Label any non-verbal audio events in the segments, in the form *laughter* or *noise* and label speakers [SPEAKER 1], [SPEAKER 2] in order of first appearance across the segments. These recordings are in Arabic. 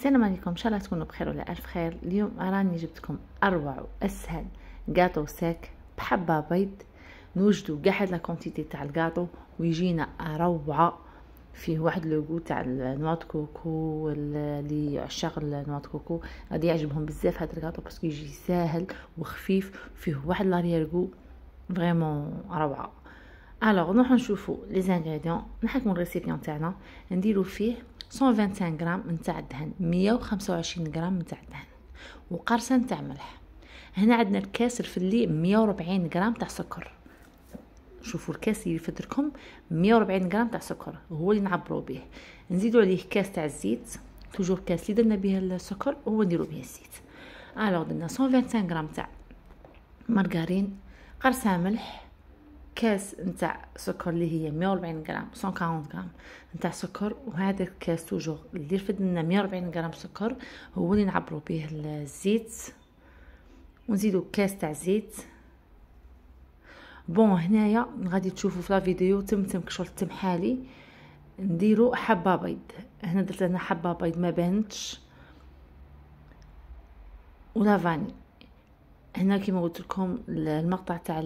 [SPEAKER 1] السلام عليكم ان شاء الله تكونوا بخير وعلى الف خير اليوم راني جبت لكم اروع واسهل كاطو ساك بحبه بيض نوجدوا كاع هاد لا كونتيتي تاع الكاطو ويجينا روعه فيه واحد لوغو تاع نواة كوكو اللي عشاق النواط كوكو غادي يعجبهم بزاف هاد الكاطو باسكو يجي ساهل وخفيف فيه واحد لاريير غو فريمون روعه الوغ نروحو نشوفو لي زانغريديون نحكمو الريسيبيون تاعنا نديرو فيه 125 غرام نتاع الدهن 125 غرام نتاع الدهن وقرصه نتاع ملح هنا عندنا الكاس الفلي 140 غرام تاع سكر شوفوا الكاس اللي في دركم 140 غرام تاع سكر هو اللي نعبروا به نزيدوا عليه كاس تاع الزيت توجور كاس اللي درنا به السكر هو نديروا به الزيت الوغ درنا 125 غرام تاع مارغرين قرصه ملح كاس نتاع سكر اللي هي 140 غرام 140 غرام نتاع سكر وهذا الكاس توجو اللي رفد لنا 140 غرام سكر هو اللي نعبروا به الزيت ونزيدوا كاس تاع زيت بون هنايا غادي تشوفوا في لا فيديو تم كشغل تم حالي نديرو حبه بيض هنا درت انا حبه بيض ما بانتش ولا فاني هنا كيما قلت لكم المقطع تاع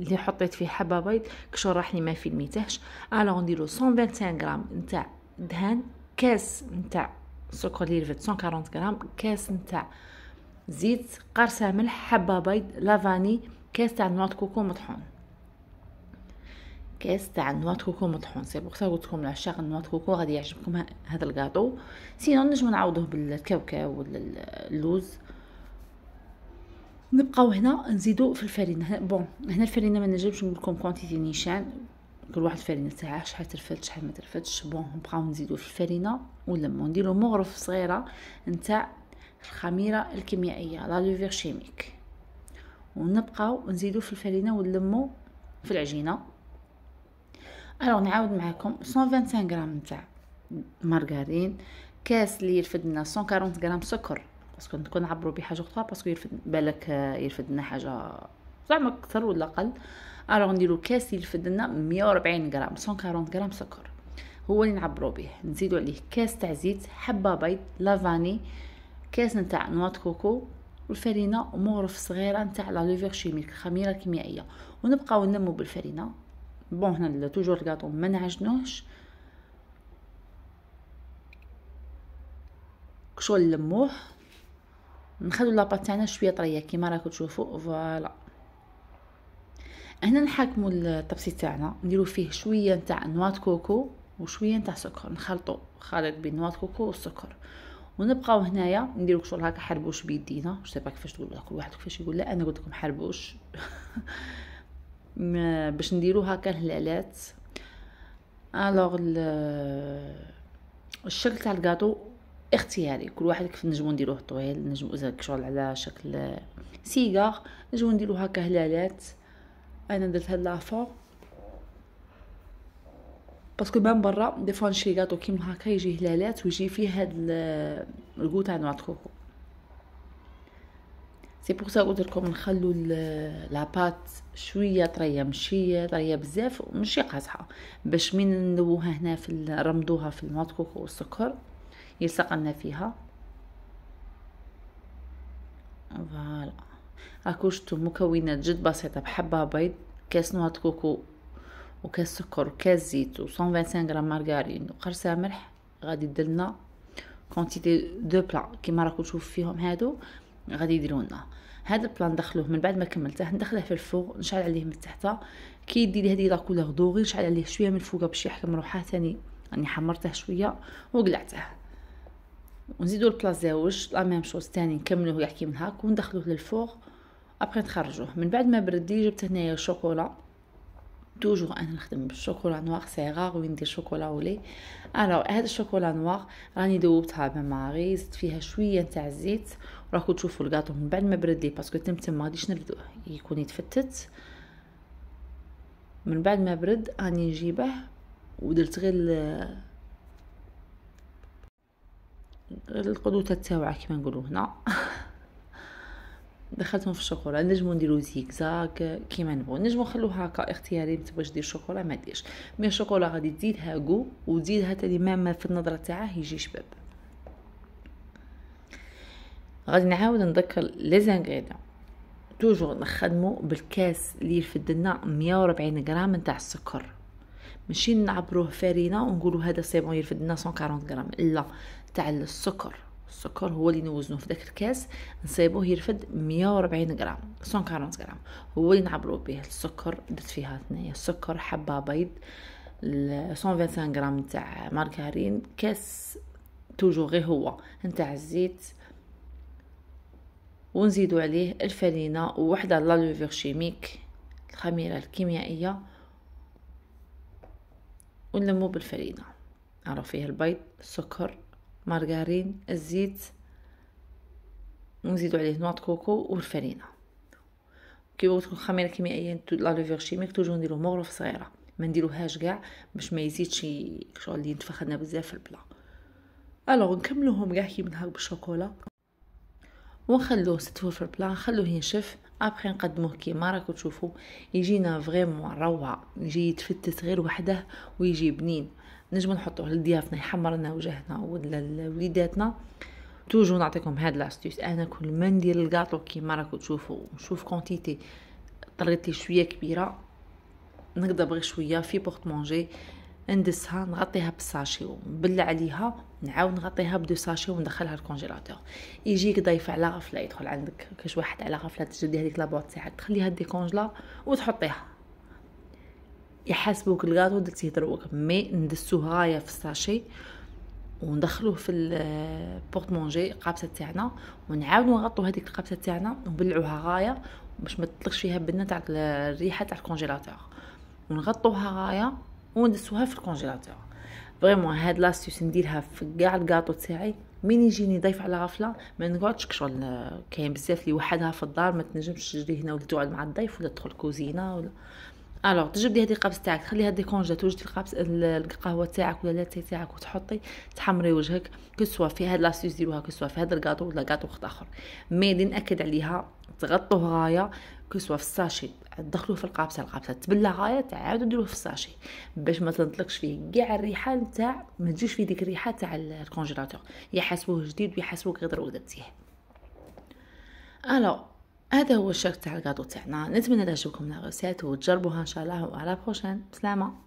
[SPEAKER 1] اللي حطيت فيه حبه بيض راح لي ما الميتهش الوغ نديرو 125 غرام نتاع دهان كاس نتاع سكر ليفت 140 غرام كاس نتاع زيت قرصه ملح حبه بيض لافاني كاس تاع نواه كوكو مطحون كاس تاع نواه كوكو مطحون سي بوغ قلت لكم العشاق نواه كوكو غادي يعجبكم هذا الكاطو سينو نجمو نعوضوه بالكاوكاو ولا اللوز نبقاو هنا نزيدو في الفرينه بون هنا الفرينه ما نجمش نقول لكم كونتيتي نيشان كل واحد الفرينه تاعها شحال ترفد شحال ما ترفدش بون نبقاو نزيدو في الفرينه ونلمو نديرو مغرف صغيره نتاع الخميره الكيميائيه لا لوفيغ شيميك ونبقاو نزيدو في الفرينه ونلمو في العجينه الوغ نعاود معاكم 125 غرام نتاع مارغارين كاس اللي يرفد لنا 140 غرام سكر باسكو نكون عبروا بحاجه اخرى باسكو يرفد بالك آه، يرفد لنا حاجه زعما اكثر ولا اقل الوغ نديرو كاس يرفد لنا 140 غرام 140 غرام سكر هو اللي نعبرو به نزيدو عليه كاس تاع زيت حبه بيض لافاني كاس نتاع نواه كوكو والفرينه مغرف صغيره نتاع لا لوفير شيميك خميره كيميائيه ونبقاو نلمو بالفرينه بون هنا توجور الكاطو ما نعجنوش شغل نلموه نخلو لاباط تاعنا شويه طريه كيما راكم تشوفوا فوالا هنا نحكموا الطبسي تاعنا نديرو فيه شويه تاع نوات كوكو وشويه تاع سكر نخلطو خليط بين نوات كوكو والسكر ونبقاو هنايا نديرو شغل هكا حربوش بيدينا مش سيبا كيفاش تقول كل واحد كيفاش يقول لا انا قلت لكم حربوش *laughs* باش نديرو هكا الهلالات الوغ الشكل تاع الكاطو اختياري كل واحد كيف نجمو نديروه طويل نجمو اذا شغل على شكل سيجار نجمو نديرو هكا هلالات انا درت هاد لافو باسكو من برا دي فوا نشري كاطو كيما هكا يجي هلالات ويجي فيه هاد الكو تاع نوع الكوكو سي بوغ سا قلت لكم نخلو لاباط شويه طريه ماشي طريه بزاف ومشي قاصحه باش من ندوها هنا في رمضوها في الماء كوكو والسكر يلصقنا فيها فوالا راكو شتو مكونات جد بسيطه بحبه بيض كاس نواه كوكو وكاس سكر وكاس زيت و 125 غرام مارغارين وقرصه ملح غادي يدلنا كونتيتي دو بلا كيما راكو تشوف فيهم هادو غادي يديروا لنا هاد البلان ندخلوه من بعد ما كملته ندخله في الفوق نشعل عليه من تحت كي يدي هادي هذه لا كولور نشعل عليه شويه من فوق باش يحكم روحه ثاني راني حمرته شويه وقلعته ونزيدو البلاص زوج لا ميم شوز تاني نكملوه يحكي من هاك وندخلوه للفوق ابخي نخرجوه من بعد ما بردي جبت هنايا الشوكولا توجور انا نخدم بالشوكولا نوار وين ندير شوكولا ولي الوغ هاد الشوكولا نوار راني دوبتها بماري زدت فيها شويه نتاع الزيت وراكو تشوفوا الكاطو من بعد ما برد لي باسكو تم تم ما غاديش نبدوه يكون يتفتت من بعد ما برد راني نجيبه ودرت غير القدوتة تاوعة كما نقولو هنا *laughs* دخلتهم في الشوكولا نجمو نديرو زيكزاك كيما نبغو نجمو نخلو هكا اختياري متبغيش دير شوكولا ما ديرش مي الشوكولا غادي تزيدها كو وتزيدها تاني ما في النظره تاعه يجي شباب غادي نعاود نذكر لي زانغريديون توجور نخدمو بالكاس اللي يرفد لنا 140 غرام نتاع السكر ماشي نعبروه فارينة ونقولوا هذا سي بون يرفد لنا 140 غرام لا تاع السكر السكر هو اللي نوزنوه في داك الكاس نصيبوه يرفد 140 غرام 140 غرام هو اللي نعبرو به السكر درت فيها ثنايا السكر حبه بيض 125 غرام تاع مارغرين كاس توجو غير هو نتاع الزيت ونزيدو عليه الفرينه وحده لا لوفير شيميك الخميره الكيميائيه ونلمو بالفرينة نعرف فيها البيض السكر مارغارين الزيت ونزيدو عليه نواط كوكو والفرينة كي بغيتو خميره كيميائيه لا لوفيغ شيميك توجو نديرو مغرف صغيره ما نديروهاش كاع باش ما يزيدش شغل نتفخدنا بزاف في البلا الوغ نكملوهم كاع كي بالشوكولا ونخلوه ست في البلا نخلوه ينشف ابخي نقدموه كيما راكو تشوفوا يجينا فريمون روعه يجي يتفتت غير وحده ويجي بنين نجم نحطوه لضيافنا يحمر لنا وجهنا ولا لوليداتنا توجو نعطيكم هاد لاستيس انا كل ما ندير الكاطو كيما راكو تشوفوا نشوف كونتيتي طريتي شويه كبيره نقدر بغي شويه في بورت مونجي ندسها نغطيها بالساشي ونبلع عليها نعاود نغطيها بدو ساشي وندخلها الكونجيلاتور يجيك ضيف على غفله يدخل عندك كاش واحد على غفله تجدي هذيك لابوط تاعك تخليها ديكونجلا وتحطيها يحاسبوك الكاطو درتيه دروك مي ندسو غايه في الساشي وندخلوه في البورت *hesitation* مونجي القابسه تاعنا ونعاودو نغطو هذيك القابسه تاعنا ونبلعوها غايه باش ما تطلقش فيها بنه تاع الريحه تاع الكونجيلاتور ونغطوها غايه وندسوها في الكونجيلاتور فريمون هاد لاستيس نديرها في كاع الكاطو تاعي مين يجيني ضيف على غفله ما نقعدش كشغل كاين بزاف اللي وحدها في الدار ما تنجمش تجري هنا ولا تقعد مع الضيف ولا تدخل كوزينه ولا الوغ تجبدي هذه القابس تاعك تخليها ديكونجا توجدي القابس القهوه تاعك ولا لاتي تاعك وتحطي تحمري وجهك كسوا في هاد لاسيوس ديروها كسوا في هذا الكاطو ولا كاطو واحد اخر مي دي ناكد عليها تغطوه غايه كسوا في الساشي تدخلوه في القابسه القابسه تبلى غايه تعاودوا ديروه في الساشي باش ما تنطلقش فيه كاع الريحه نتاع ما تجيش فيه ديك الريحه تاع الكونجيلاتور يحسبوه جديد ويحاسبوك غير درتيه الوغ هذا هو الشرح تاع الكادو تاعنا نتمنى تعجبكم لا وتجربوها ان شاء الله وعلى بروشين بسلامه